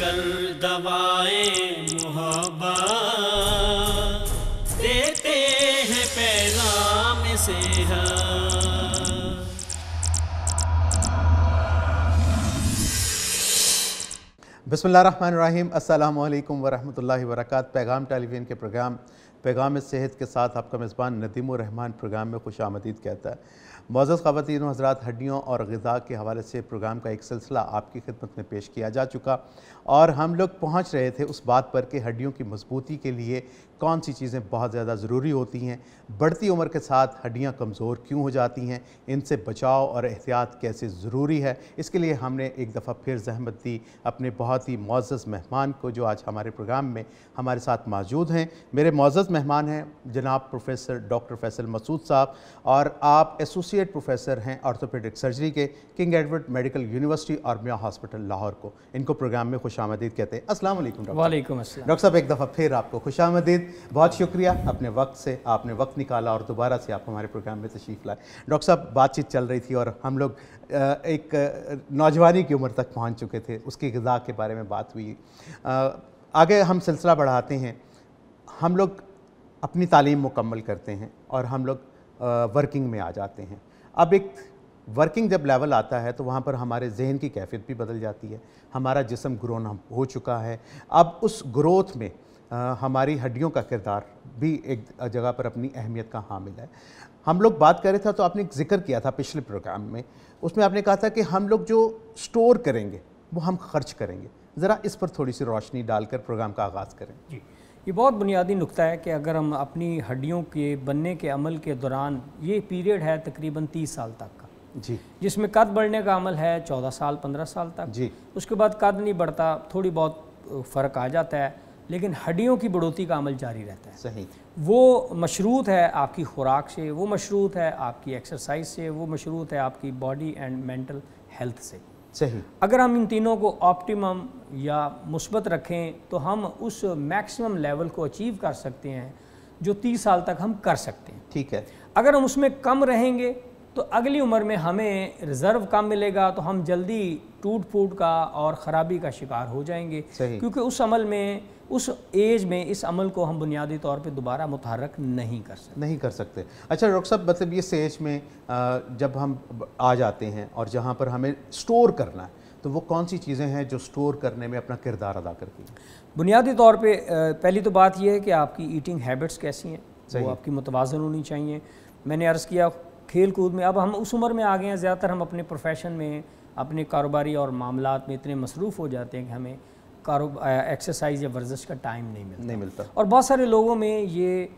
कर दवाएं मोहब्बत देते हैं पैगाम से बसमीम अल्लाम वरहमल वर्क पैगाम टेलीविज़न के प्रोग्राम पैगाम सेहत के साथ आपका मेज़बान नदीम रहमान प्रोग्राम में खुश आमदीद कहता है मौजूद ख़वान हजरात हड्डियों और गज़ा के हवाले से प्रोग्राम का एक सिलसिला आपकी खिदमत में पेश किया जा चुका और हम लोग पहुंच रहे थे उस बात पर कि हड्डियों की मजबूती के लिए कौन सी चीज़ें बहुत ज़्यादा ज़रूरी होती हैं बढ़ती उम्र के साथ हड्डियाँ कमज़ोर क्यों हो जाती हैं इनसे बचाव और एहतियात कैसे ज़रूरी है इसके लिए हमने एक दफ़ा फिर जहमत दी अपने बहुत ही मोज़ मेहमान को जो आज हमारे प्रोग्राम में हमारे साथ मौजूद हैं मेरे मोज़ मेहमान हैं जनाब प्रोफेसर डॉक्टर फैसल मसूद साहब और आप एसोसिएट प्रोफेसर हैं आर्थोपेडिक सर्जरी के किंग एडवर्ड मेडिकल यूनिवर्सिटी और म्या हॉस्पिटल लाहौर को इनको प्रोग्राम में खुश आमदीद कहते हैं असल वालेकुम डॉक्टर साहब एक दफ़ा फिर आपको खुश आमदीद बहुत शुक्रिया अपने वक्त से आपने वक्त निकाला और दोबारा से आप हमारे प्रोग्राम में तशरीफ़ लाए डॉक्टर साहब बातचीत चल रही थी और हम लोग एक नौजवानी की उम्र तक पहुँच चुके थे उसकी गज़ा के बारे में बात हुई आगे हम सिलसिला बढ़ाते हैं हम लोग अपनी तालीम मुकम्मल करते हैं और हम लोग वर्किंग में आ जाते हैं अब एक वर्किंग जब लेवल आता है तो वहाँ पर हमारे जहन की कैफियत भी बदल जाती है हमारा जिसम ग्रोन हो चुका है अब उस ग्रोथ में आ, हमारी हड्डियों का किरदार भी एक जगह पर अपनी अहमियत का हामिल है हम लोग बात कर रहे थे तो आपने एक जिक्र किया था पिछले प्रोग्राम में उसमें आपने कहा था कि हम लोग जो स्टोर करेंगे वो हम खर्च करेंगे ज़रा इस पर थोड़ी सी रोशनी डालकर प्रोग्राम का आगाज़ करें जी ये बहुत बुनियादी नुकता है कि अगर हम अपनी हड्डियों के बनने के अमल के दौरान ये पीरियड है तकरीबन 30 साल तक का जी जिसमें कद बढ़ने का अमल है चौदह साल पंद्रह साल तक जी उसके बाद कद नहीं बढ़ता थोड़ी बहुत फ़र्क आ जाता है लेकिन हड्डियों की बढ़ोतरी का अमल जारी रहता है सही वो मशरूत है आपकी खुराक से वो मशरूत है आपकी एक्सरसाइज से वो मशरूत है आपकी बॉडी एंड मेंटल हेल्थ से सही अगर हम इन तीनों को ऑप्टिमम या मुस्बत रखें तो हम उस मैक्सिमम लेवल को अचीव कर सकते हैं जो तीस साल तक हम कर सकते हैं ठीक है अगर हम उसमें कम रहेंगे तो अगली उम्र में हमें रिज़र्व कम मिलेगा तो हम जल्दी टूट फूट का और ख़राबी का शिकार हो जाएंगे क्योंकि उस अमल में उस एज में इस अमल को हम बुनियादी तौर पे दोबारा मुतहरक नहीं कर सकते नहीं कर सकते अच्छा डॉक्टर साहब मतलब ये एज में जब हम आ जाते हैं और जहाँ पर हमें स्टोर करना है तो वो कौन सी चीज़ें हैं जो स्टोर करने में अपना किरदार अदा करती हैं बुनियादी तौर पर पहली तो बात यह है कि आपकी ईटिंग हैबिट्स कैसी हैं वो आपकी मुतवाजन होनी चाहिए मैंने अर्ज़ किया खेल कूद में अब हम उस उम्र में आ गए हैं ज़्यादातर हम अपने प्रोफेशन में अपने कारोबारी और मामला में इतने मसरूफ़ हो जाते हैं कि हमें कारो एक्सरसाइज या वर्जिश का टाइम नहीं मिलता नहीं मिलता और बहुत सारे लोगों में ये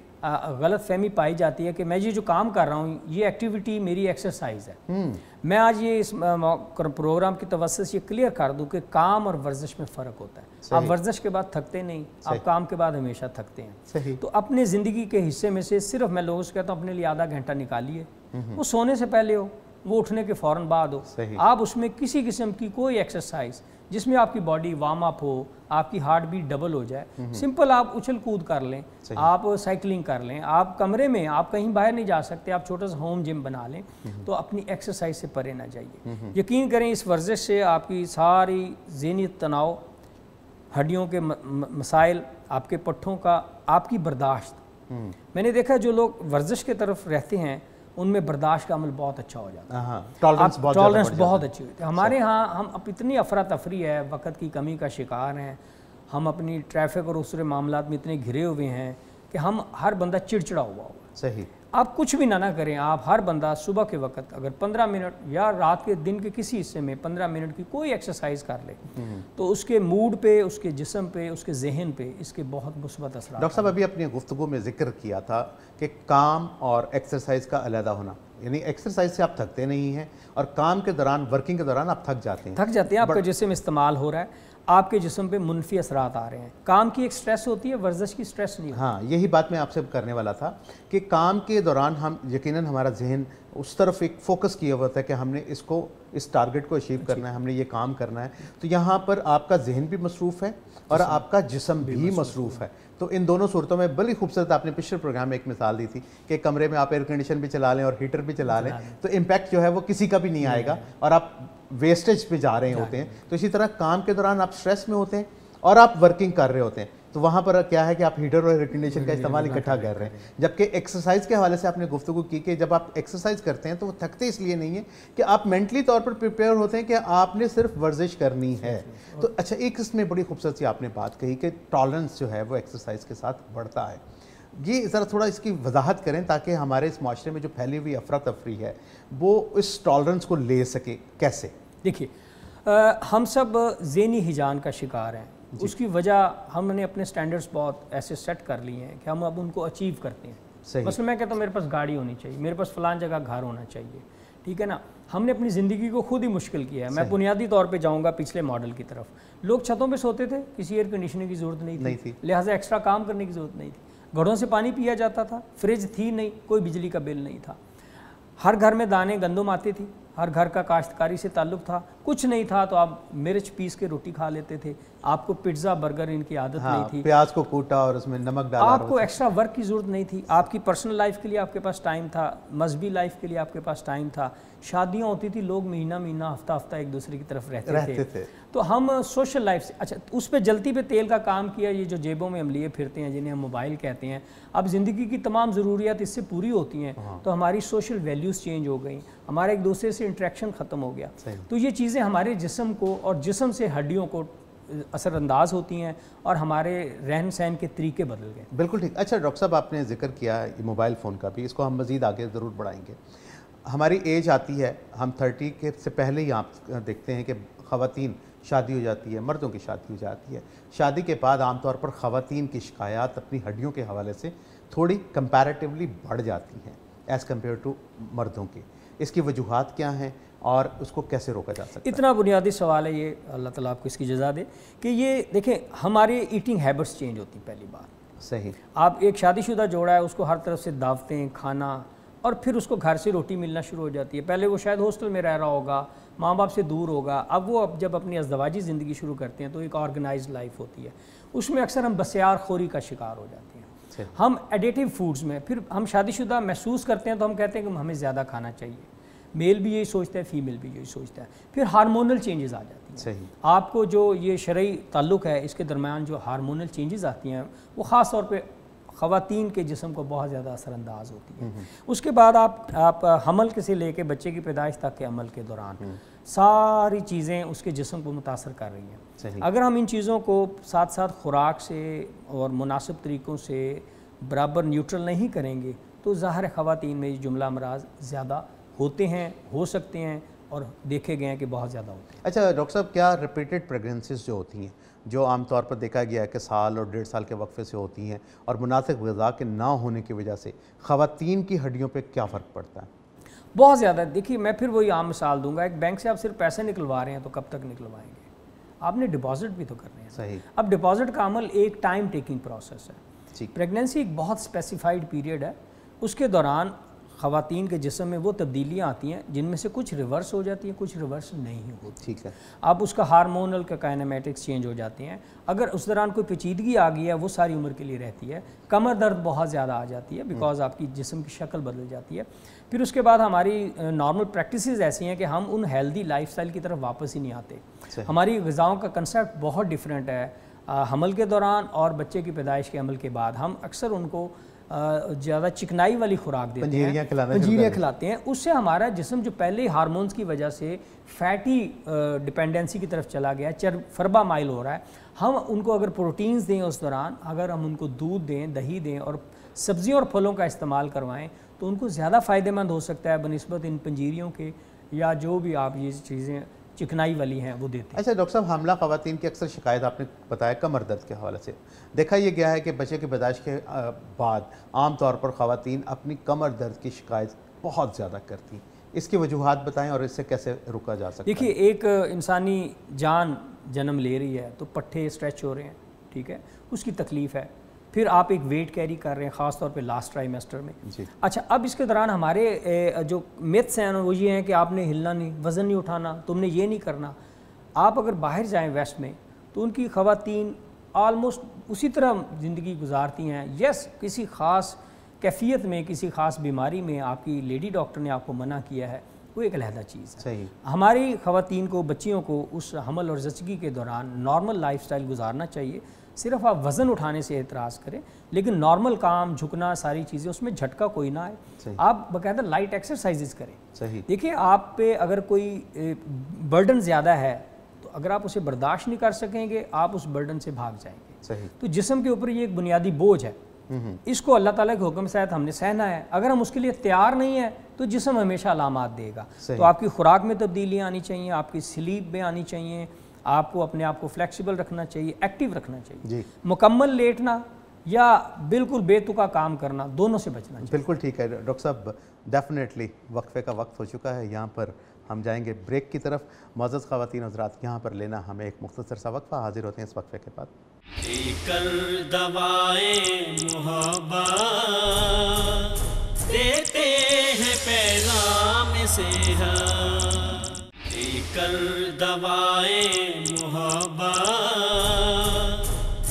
गलत फहमी पाई जाती है कि मैं ये जो काम कर रहा हूँ ये एक्टिविटी मेरी एक्सरसाइज है हम्म। मैं आज ये इस प्रोग्राम की तवसत ये क्लियर कर दूँ कि काम और वर्जिश में फ़र्क होता है आप वर्जिश के बाद थकते नहीं आप काम के बाद हमेशा थकते हैं तो अपने ज़िंदगी के हिस्से में से सिर्फ मैं लोगों से कहता हूँ अपने लिए आधा घंटा निकालिए वो सोने से पहले हो वो उठने के फौरन बाद हो आप उसमें किसी किस्म की कोई एक्सरसाइज जिसमें आपकी बॉडी वार्म अप हो आपकी हार्ट बीट डबल हो जाए सिंपल हम्म। आप उछल कूद कर लें आप साइकिलिंग कर लें आप कमरे में आप कहीं बाहर नहीं जा सकते आप छोटा सा होम जिम बना लें हम्म। तो अपनी एक्सरसाइज से परे ना जाइए हम्म। यकीन करें इस वर्जिश से आपकी सारी जहनी तनाव हड्डियों के मसाइल आपके पट्ठों का आपकी बर्दाश्त मैंने देखा जो लोग वर्जिश की तरफ रहते हैं उनमें बर्दाश्त का अमल बहुत अच्छा हो जाता है टॉलरेंस हाँ, हाँ। बहुत, टॉलरेंस बहुत अच्छी होती है हमारे यहाँ हम अब इतनी अफरा तफरी है वक्त की कमी का शिकार हैं हम अपनी ट्रैफिक और दूसरे मामला में इतने घिरे हुए हैं कि हम हर बंदा चिड़चिड़ा हुआ हुआ सही आप कुछ भी ना ना करें आप हर बंदा सुबह के वक्त अगर 15 मिनट या रात के दिन के किसी हिस्से में 15 मिनट की कोई एक्सरसाइज कर ले हम्म। तो उसके मूड पे उसके जिसम पे उसके जहन पे इसके बहुत मुस्बत असर डॉक्टर साहब अभी अपनी गुफ्तु में जिक्र किया था कि काम और एक्सरसाइज का अलहदा होना यानी एक्सरसाइज से आप थकते नहीं हैं और काम के दौरान वर्किंग के दौरान आप थक जाते हैं थक जाते हैं आपका जिसम इस्तेमाल हो रहा है आपके जिसम पे मुनफी असरात आ रहे हैं काम की एक स्ट्रेस होती है वर्जिश की स्ट्रेस नहीं हाँ यही बात मैं आपसे करने वाला था कि काम के दौरान हम यकीनन हमारा जहन उस तरफ एक फोकस किया हुआ था कि हमने इसको इस टारगेट को अचीव करना है हमने ये काम करना है तो यहाँ पर आपका जहन भी मसरूफ़ है और आपका जिसम भी मसरूफ़ है तो इन दोनों सूरतों में बड़ी खूबसूरत आपने पिछले प्रोग्राम में एक मिसाल दी थी कि कमरे में आप एयर कंडीशन भी चला लें और हीटर भी चला लें तो इम्पैक्ट जो है वो किसी का भी नहीं आएगा और आप वेस्टेज पर जा रहे होते हैं तो इसी तरह काम के दौरान आप स्ट्रेस में होते हैं और आप वर्किंग कर रहे होते हैं तो वहाँ पर क्या है कि आप हीटर और रिकग्निशन का इस्तेमाल इकट्ठा कर रहे हैं जबकि एक्सरसाइज के हवाले से आपने गुफ्तु की कि जब आप एक्सरसाइज करते हैं तो वो थकते इसलिए नहीं है कि आप मेंटली तौर पर प्रिपेयर होते हैं कि आपने सिर्फ वर्जिश करनी है तो अच्छा एक इसमें बड़ी खूबसूरत सी आपने बात कही कि टॉलरेंस जो है वो एक्सरसाइज के साथ बढ़ता है ये ज़रा थोड़ा इसकी वजाहत करें ताकि हमारे इस माशरे में जो फैली हुई अफरा तफरी है वो इस टॉलरेंस को ले सके कैसे देखिए हम सब जहनी हिजान का शिकार हैं उसकी वजह हमने अपने स्टैंडर्ड्स बहुत ऐसे सेट कर लिए हैं कि हम अब उनको अचीव करते हैं बस मैं कहता हूँ मेरे पास गाड़ी होनी चाहिए मेरे पास फ़लान जगह घर होना चाहिए ठीक है ना हमने अपनी ज़िंदगी को खुद ही मुश्किल किया है मैं बुनियादी तौर पे जाऊंगा पिछले मॉडल की तरफ लोग छतों पे सोते थे किसी एयर कंडीशनर की ज़रूरत नहीं, थी, थी लिहाजा एक्स्ट्रा काम करने की ज़रूरत नहीं थी घरों से पानी पिया जाता था फ्रिज थी नहीं कोई बिजली का बिल नहीं था हर घर में दाने गंदम आती थी हर घर का काश्तकारी से ताल्लुक़ था कुछ नहीं था तो आप मिर्च पीस के रोटी खा लेते थे आपको पिज्ज़ा बर्गर इनकी आदत हाँ, नहीं थी प्याज को कूटा और उसमें नमक डाला आपको एक्स्ट्रा वर्क की ज़रूरत नहीं थी आपकी पर्सनल लाइफ के लिए आपके पास टाइम था मजहबी लाइफ के लिए आपके पास टाइम था शादियां होती थी लोग महीना महीना हफ्ता हफ्ता एक दूसरे की तरफ रहते, रहते थे।, थे तो हम सोशल uh, लाइफ से अच्छा उस पर जलती पे तेल का काम किया ये जो जेबों में हम लिए फिरते हैं जिन्हें हम मोबाइल कहते हैं अब ज़िंदगी की तमाम ज़रूरियात इससे पूरी होती हैं हाँ। तो हमारी सोशल वैल्यूज़ चेंज हो गई हमारा एक दूसरे से इंट्रैक्शन ख़त्म हो गया तो ये चीज़ें हमारे जिसम को और जिसम से हड्डियों को असरअंदाज होती हैं और हमारे रहन सहन के तरीके बदल गए बिल्कुल ठीक अच्छा डॉक्टर साहब आपने जिक्र किया मोबाइल फ़ोन का भी इसको हम मज़ीद आगे ज़रूर बढ़ाएंगे हमारी एज आती है हम थर्टी के से पहले ही आप देखते हैं कि खातन शादी हो जाती है मर्दों की शादी हो जाती है शादी के बाद आमतौर पर ख़वान की शिकायत अपनी हड्डियों के हवाले से थोड़ी कंपैरेटिवली बढ़ जाती हैं एज़ कम्पेयर टू मर्दों की इसकी वजूहत क्या हैं और उसको कैसे रोका जा सकता इतना बुनियादी सवाल है ये अल्लाह ताला आपको इसकी जजा दे कि ये देखें हमारे ईटिंग हैबिट्स चेंज होती हैं पहली बार सही आप एक शादीशुदा जोड़ा है उसको हर तरफ से दावतें खाना और फिर उसको घर से रोटी मिलना शुरू हो जाती है पहले वो शायद हॉस्टल में रह रहा होगा माँ बाप से दूर होगा अब वो अब जब अपनी अजदवाजी ज़िंदगी शुरू करते हैं तो एक ऑर्गेनाइज लाइफ होती है उसमें अक्सर हम बसियार खोरी का शिकार हो जाते हैं हम एडिटिव फूड्स में फिर हम शादीशुदा महसूस करते हैं तो हम कहते हैं कि हमें ज़्यादा खाना चाहिए मेल भी यही सोचता है फीमेल भी यही सोचता है फिर हार्मोनल चेंजेस आ जाती हैं सही आपको जो ये शर्य ताल्लुक़ है इसके दरमियान जो हार्मोनल चेंजेस आती हैं वो ख़ास तौर पर खातन के जिसम को बहुत ज़्यादा असरअंदाज होती है हम्म, हम्म। उसके बाद आप आप हमल के से लेके बच्चे की पैदाइश तक के अमल के दौरान हम्म। सारी चीज़ें उसके जिसम को मुतासर कर रही हैं अगर हम इन चीज़ों को साथ साथ खुराक से और मुनासिब तरीक़ों से बराबर न्यूट्रल नहीं करेंगे तो ज़ाहिर ख़वान में ये जुमला मराज ज़्यादा होते हैं हो सकते हैं और देखे गए हैं कि बहुत ज़्यादा होते हैं अच्छा डॉक्टर साहब क्या रिपीटेड प्रेगनेंसीज जो होती हैं जो आमतौर पर देखा गया है कि साल और डेढ़ साल के वक्फे से होती हैं और मुनासिब गज़ा के ना होने की वजह से ख़वान की हड्डियों पर क्या फ़र्क पड़ता है बहुत ज़्यादा देखिए मैं फिर वही आम मिसाल दूंगा एक बैंक से आप सिर्फ पैसे निकलवा रहे हैं तो कब तक निकलवाएंगे आपने डिपॉजिट भी तो करने हैं सही अब डिपॉजिट का अमल एक टाइम टेकिंग प्रोसेस है प्रेगनेंसी एक बहुत स्पेसिफाइड पीरियड है उसके दौरान खातन के जिसम में वो तब्दीलियाँ आती हैं जिनमें से कुछ रिवर्स हो जाती हैं कुछ रिवर्स नहीं होती ठीक है आप उसका हारमोनल का काइनामेटिक्स चेंज हो जाते हैं अगर उस दौरान कोई पेचीदगी आ गई है वो सारी उम्र के लिए रहती है कमर दर्द बहुत ज़्यादा आ जाती है बिकॉज हम्म। आपकी जिसम की शक्ल बदल जाती है फिर उसके बाद हमारी नॉर्मल प्रैक्टिस ऐसी हैं कि हम उन हेल्दी लाइफ की तरफ वापस ही नहीं आते हमारी गज़ाओं का कंसेप्ट बहुत डिफरेंट है हमल के दौरान और बच्चे की पैदाइश के अमल के बाद हम अक्सर उनको ज़्यादा चिकनाई वाली खुराक देते पंजीरिया हैं खिलाना खिलाते हैं उससे हमारा जिसम जो पहले हारमोन्स की वजह से फैटी डिपेंडेंसी की तरफ चला गया चर फरबा माइल हो रहा है हम उनको अगर प्रोटीन्स दें उस दौरान अगर हम उनको दूध दें दही दें और सब्जियों और फलों का इस्तेमाल करवाएं तो उनको ज़्यादा फ़ायदेमंद हो सकता है बनस्बत इन पंजीरियों के या जो भी आप ये चीज़ें चिकनाई वाली हैं वो देते हैं अच्छा डॉक्टर साहब हमला खातन की अक्सर शिकायत आपने बताया कमर दर्द के हवाले से देखा यह गया है कि बच्चे की पैदाइश के बाद आम तौर पर खातन अपनी कमर दर्द की शिकायत बहुत ज़्यादा करती इसकी वजूहत बताएं और इससे कैसे रुका जा सकता देखिए एक इंसानी जान जन्म ले रही है तो पट्ठे स्ट्रेच हो रहे हैं ठीक है उसकी तकलीफ़ है फिर आप एक वेट कैरी कर रहे हैं ख़ास तौर पे लास्ट ट्राइमेस्टर में अच्छा अब इसके दौरान हमारे जो मिथ्स हैं वो ये हैं कि आपने हिलना नहीं वज़न नहीं उठाना तुमने ये नहीं करना आप अगर बाहर जाएं वेस्ट में तो उनकी खातन आलमोस्ट उसी तरह ज़िंदगी गुजारती हैं यस किसी ख़ास कैफियत में किसी ख़ास बीमारी में आपकी लेडी डॉक्टर ने आपको मना किया है वो एक अलहदा चीज़ है सही हमारी ख़वातीन को बच्चियों को उस हमल और जचगी के दौरान नॉर्मल लाइफ गुजारना चाहिए सिर्फ आप वज़न उठाने से एतराज़ करें लेकिन नॉर्मल काम झुकना सारी चीज़ें उसमें झटका कोई ना आए आप बाकायदा लाइट एक्सरसाइजेज करें देखिए आप पे अगर कोई बर्डन ज़्यादा है तो अगर आप उसे बर्दाश्त नहीं कर सकेंगे आप उस बर्डन से भाग जाएंगे सही तो जिसम के ऊपर ये एक बुनियादी बोझ है हम्म। इसको अल्लाह ताला के हुक्म शायद हमने सहना है अगर हम उसके लिए तैयार नहीं है तो जिसम हमेशा अलामत देगा तो आपकी खुराक में तब्दीलियाँ आनी चाहिए आपकी स्लीप में आनी चाहिए आपको अपने आप को फ्लेक्सिबल रखना चाहिए एक्टिव रखना चाहिए मुकम्मल लेटना या बिल्कुल बेतुका काम करना दोनों से बचना चाहिए बिल्कुल ठीक है डॉक्टर साहब डेफिनेटली वक्फे का वक्त हो चुका है यहाँ पर हम जाएंगे ब्रेक की तरफ मजद खातन हजरात यहाँ पर लेना हमें एक मुख्तर सा वक्फा हाजिर होते हैं इस वक्फे के बाद देते हैं पैगाम से हाँ। कर दवाए मुहब्बत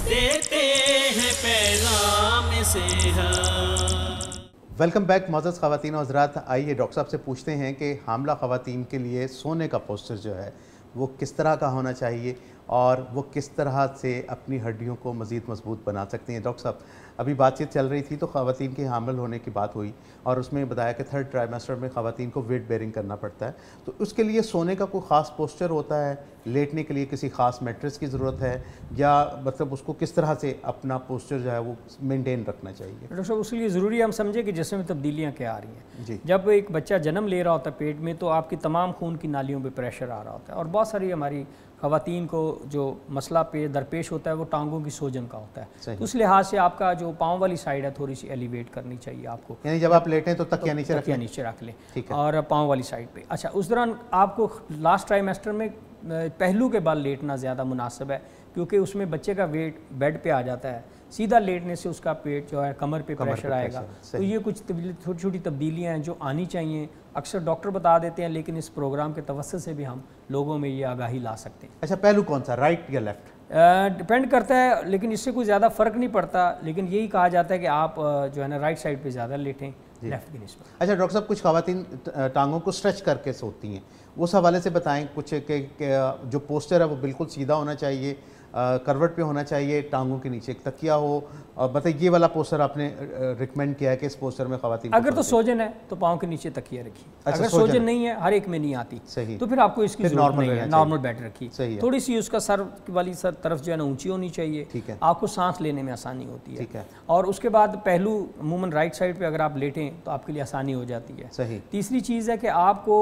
देते हैं पैगाम से वेलकम बैक मोजस खातिन हजरात आइए डॉक्टर साहब से पूछते हैं कि हामला खातन के लिए सोने का पोस्टर जो है वो किस तरह का होना चाहिए और वो किस तरह से अपनी हड्डियों को मज़ीद मजबूत बना सकती हैं डॉक्टर साहब अभी बातचीत चल रही थी तो खातन के हामल होने की बात हुई और उसमें बताया कि थर्ड ट्राइमेस्टर में खातन को वेट बेरिंग करना पड़ता है तो उसके लिए सोने का कोई ख़ास पोस्चर होता है लेटने के लिए किसी ख़ास मेट्रेस की ज़रूरत है या मतलब उसको किस तरह से अपना पोस्चर जो है वो मेंटेन रखना चाहिए डॉक्टर साहब उसके लिए ज़रूरी हम समझे कि जिसमें तब्दीलियाँ क्या आ रही हैं जी जब एक बच्चा जन्म ले रहा होता है पेट में तो आपकी तमाम खून की नालियों पर प्रेशर आ रहा होता है और बहुत सारी हमारी खातन को जो मसला पे दरपेश होता है वो टांगों की सोजन का होता है तो उस लिहाज से आपका जो पाँव वाली साइड है थोड़ी सी एलिवेट करनी चाहिए आपको यानी जब आप लेटें तो तकिया तो नीचे तकिया नीचे रख लें और पाँव वाली साइड पे अच्छा उस दौरान आपको लास्ट ट्राइमेस्टर में पहलू के बाद लेटना ज़्यादा मुनासिब है क्योंकि उसमें बच्चे का वेट बेड पे आ जाता है सीधा लेटने से उसका पेट जो है कमर पे कमर प्रेशर आएगा तो ये कुछ छोटी छोटी तब्दीलियाँ हैं जो आनी चाहिए अक्सर डॉक्टर बता देते हैं लेकिन इस प्रोग्राम के तवस्से से भी हम लोगों में ये आगाही ला सकते हैं अच्छा पहलू कौन सा राइट या लेफ्ट डिपेंड करता है लेकिन इससे कोई ज़्यादा फ़र्क नहीं पड़ता लेकिन यही कहा जाता है कि आप जो है ना राइट साइड पे ज़्यादा लेटें लेफ्ट की नस्बत अच्छा डॉक्टर साहब कुछ खातन टांगों को स्ट्रेच करके सोती हैं उस हवाले से बताएं कुछ के, के जो पोस्टर है वो बिल्कुल सीधा होना चाहिए करवट पे होना चाहिए टांगों के नीचे एक तकिया हो और बताइए ये वाला पोस्टर आपने रिकमेंड किया है कि इस पोस्टर में खातन अगर तो सोजन है तो पाँव के नीचे तकिया रखिए अच्छा, अगर सोजन नहीं है हर एक में नहीं आती सही तो फिर आपको इसकी नॉर्मल नॉर्मल बेड रखिए सही थोड़ी सी उसका सर वाली सर तरफ जो है ना ऊंची होनी चाहिए ठीक है आपको सांस लेने में आसानी होती है ठीक है और उसके बाद पहलू अमूमन राइट साइड पर अगर आप लेटें तो आपके लिए आसानी हो जाती है सही तीसरी चीज़ है कि आपको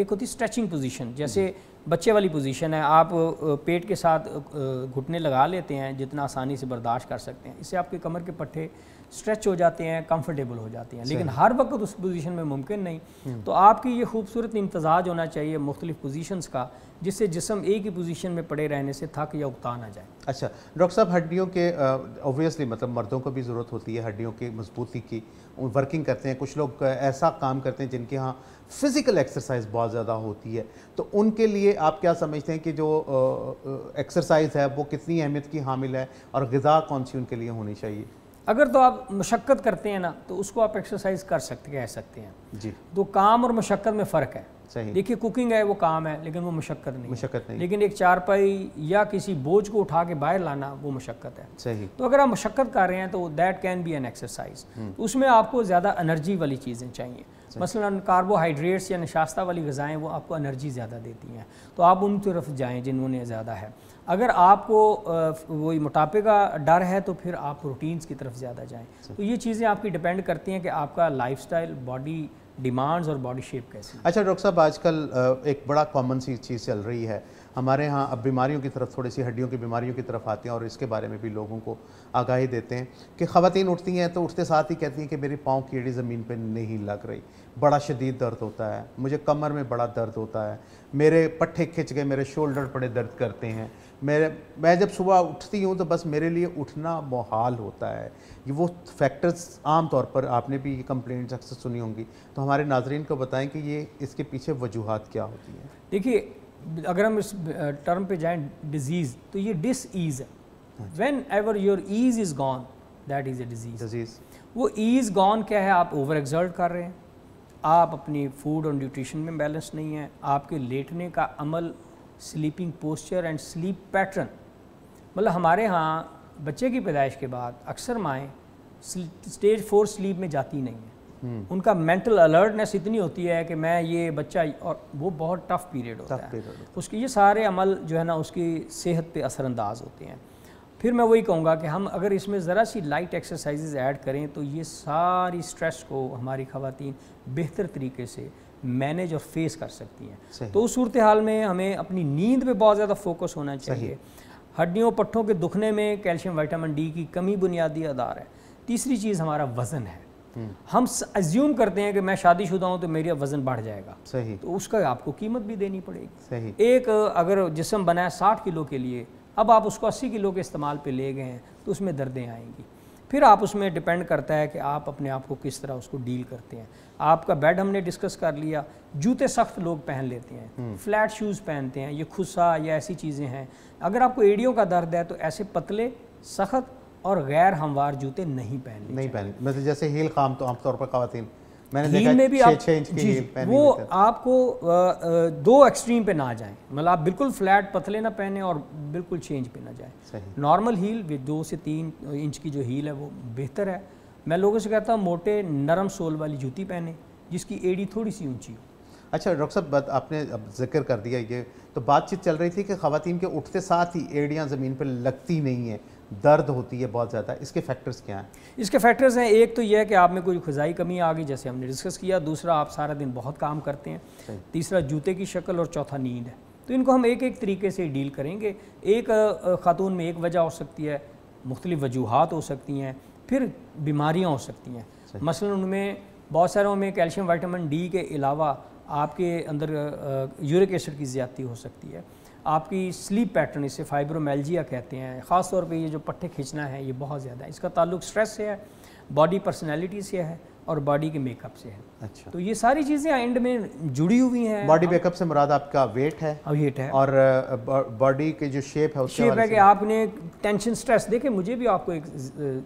एक होती स्ट्रेचिंग पोजिशन जैसे बच्चे वाली पोजीशन है आप पेट के साथ घुटने लगा लेते हैं जितना आसानी से बर्दाश्त कर सकते हैं इससे आपके कमर के पट्टे स्ट्रेच हो जाते हैं कंफर्टेबल हो जाते हैं लेकिन हर वक्त उस पोजीशन में मुमकिन नहीं हम्म। तो आपकी ये खूबसूरत इम्तजाज होना चाहिए मुख्तलिफ पोजीशंस का जिससे जिसम एक ही पोजीशन में पड़े रहने से थक या उकता ना जाए अच्छा डॉक्टर साहब हड्डियों के ऑब्वियसली मतलब मर्दों को भी ज़रूरत होती है हड्डियों की मजबूती की वर्किंग करते हैं कुछ लोग ऐसा काम करते हैं जिनके यहाँ फ़िज़िकल एक्सरसाइज बहुत ज़्यादा होती है तो उनके लिए आप क्या समझते हैं कि जो एक्सरसाइज है वो कितनी अहमियत की हामिल है और गज़ा कौन सी उनके लिए होनी चाहिए अगर तो आप मशक्क़त करते हैं ना तो उसको आप एक्सरसाइज कर सकते कह सकते हैं जी तो काम और मशक्क़त में फ़र्क है सही देखिए कुकिंग है वो काम है लेकिन वो मशक्क़त नहीं मशक्क़त नहीं लेकिन एक चारपाई या किसी बोझ को उठा के बाहर लाना वो मशक्क़त है सही तो अगर आप मशक्क़त कर रहे हैं तो that can be an exercise उसमें आपको ज़्यादा एनर्जी वाली चीज़ें चाहिए मसलन कार्बोहाइड्रेट्स या नशास्ता वाली गज़ाएँ वो आपको एनर्जी ज़्यादा देती हैं तो आप उन तरफ जाएँ जिन्होंने ज़्यादा है अगर आपको वही मोटापे का डर है तो फिर आप प्रोटीन्स की तरफ ज़्यादा जाएँ तो ये चीज़ें आपकी डिपेंड करती हैं कि आपका लाइफस्टाइल बॉडी डिमांड्स और बॉडी शेप कैसे अच्छा डॉक्टर साहब आजकल एक बड़ा कॉमन सी चीज़ चल रही है हमारे यहाँ अब बीमारियों की तरफ थोड़ी सी हड्डियों की बीमारियों की तरफ आते हैं और इसके बारे में भी लोगों को आगाही देते हैं कि ख़वातीन उठती हैं तो उठते साथ ही कहती हैं कि मेरी पाँव कीड़ी ज़मीन पर नहीं लग रही बड़ा शदीद दर्द होता है मुझे कमर में बड़ा दर्द होता है मेरे पट्ठे खिंच गए मेरे शोल्डर बड़े दर्द करते हैं मेरे मैं जब सुबह उठती हूँ तो बस मेरे लिए उठना मोहाल होता है ये वो फैक्टर्स आम तौर पर आपने भी ये कंप्लेंट्स अक्सर सुनी होंगी तो हमारे नाजरन को बताएं कि ये इसके पीछे वजूहत क्या होती हैं देखिए अगर हम इस टर्म पे जाएं डिजीज़ तो ये डिस ईज़ है whenever your ease is gone that is a disease disease वो ईज़ गॉन क्या है आप ओवर एग्जर्ट कर रहे हैं आप अपनी फूड और न्यूट्रिशन में बैलेंस नहीं है आपके लेटने का अमल sleeping posture and sleep pattern मतलब हमारे यहाँ बच्चे की पैदाइश के बाद अक्सर माएँ स्टेज फोर स्लीप में जाती नहीं हैं हम्म। उनका मेंटल अलर्टनेस इतनी होती है कि मैं ये बच्चा और वो बहुत टफ पीरियड होता है उसके ये सारे अमल जो है ना उसकी सेहत पे असरअंदाज होते हैं फिर मैं वही कहूँगा कि हम अगर इसमें ज़रा सी लाइट एक्सरसाइजेज ऐड करें तो ये सारी स्ट्रेस को हमारी खातन बेहतर तरीके से मैनेज और फेस कर सकती हैं तो उस सूरत हाल में हमें अपनी नींद पे बहुत ज़्यादा फोकस होना चाहिए हड्डियों पट्ठों के दुखने में कैल्शियम विटामिन डी की कमी बुनियादी आधार है तीसरी चीज़ हमारा वज़न है हम्म। हम अज्यूम करते हैं कि मैं शादीशुदा हूं तो मेरा वज़न बढ़ जाएगा सही तो उसका आपको कीमत भी देनी पड़ेगी सही एक अगर जिसम बनाया साठ किलो के लिए अब आप उसको अस्सी किलो के इस्तेमाल पर ले गए हैं तो उसमें दर्दें आएंगी फिर आप उसमें डिपेंड करता है कि आप अपने आप को किस तरह उसको डील करते हैं आपका बेड हमने डिस्कस कर लिया जूते सख्त लोग पहन लेते हैं फ्लैट हम्म। शूज़ पहनते हैं ये खुसा या ऐसी चीज़ें हैं अगर आपको एडियो का दर्द है तो ऐसे पतले सख्त और गैर हमवार जूते नहीं पहनने नहीं पहने मतलब जैसे हील खाम तो आमतौर पर खातन मैंने में भी आप इंच की जी, वो आपको दो एक्सट्रीम पे ना जाएं मतलब आप बिल्कुल फ्लैट पतले ना पहने और बिल्कुल चेंज इंच पे ना जाएं नॉर्मल हील दो से तीन इंच की जो हील है वो बेहतर है मैं लोगों से कहता हूँ मोटे नरम सोल वाली जूती पहने जिसकी एडी थोड़ी सी ऊँची हो अच्छा डॉक्टर साहब आपने अब जिक्र कर दिया ये तो बातचीत चल रही थी कि खातन के उठते साथ ही एड़ियाँ ज़मीन पर लगती नहीं है दर्द होती है बहुत ज़्यादा इसके फैक्टर्स क्या हैं इसके फैक्टर्स हैं एक तो यह है कि आप में कोई खुजाई कमी आ गई जैसे हमने डिस्कस किया दूसरा आप सारा दिन बहुत काम करते हैं तीसरा जूते की शक्ल और चौथा नींद है तो इनको हम एक एक तरीके से डील करेंगे एक खातून में एक वजह हो सकती है मुख्तलिफ़ वजूहत हो सकती हैं फिर बीमारियाँ हो सकती हैं मसलन उनमें बहुत सारों में कैल्शियम वाइटामिन डी के अलावा आपके अंदर यूरिक एसिड की ज़्यादती हो सकती है आपकी स्लीप पैटर्न इसे फाइब्रोमेलजिया कहते हैं ख़ास तौर पे ये जो पट्टे खींचना है ये बहुत ज़्यादा है इसका ताल्लुक स्ट्रेस से है बॉडी पर्सनैलिटी से है और बॉडी के मेकअप से है अच्छा तो ये सारी चीज़ें एंड में जुड़ी हुई हैं बॉडी मेकअप से मुराद आपका वेट है वेट है और बॉडी के जो शेप है शेप है कि आपने टेंशन स्ट्रेस देखे मुझे भी आपको एक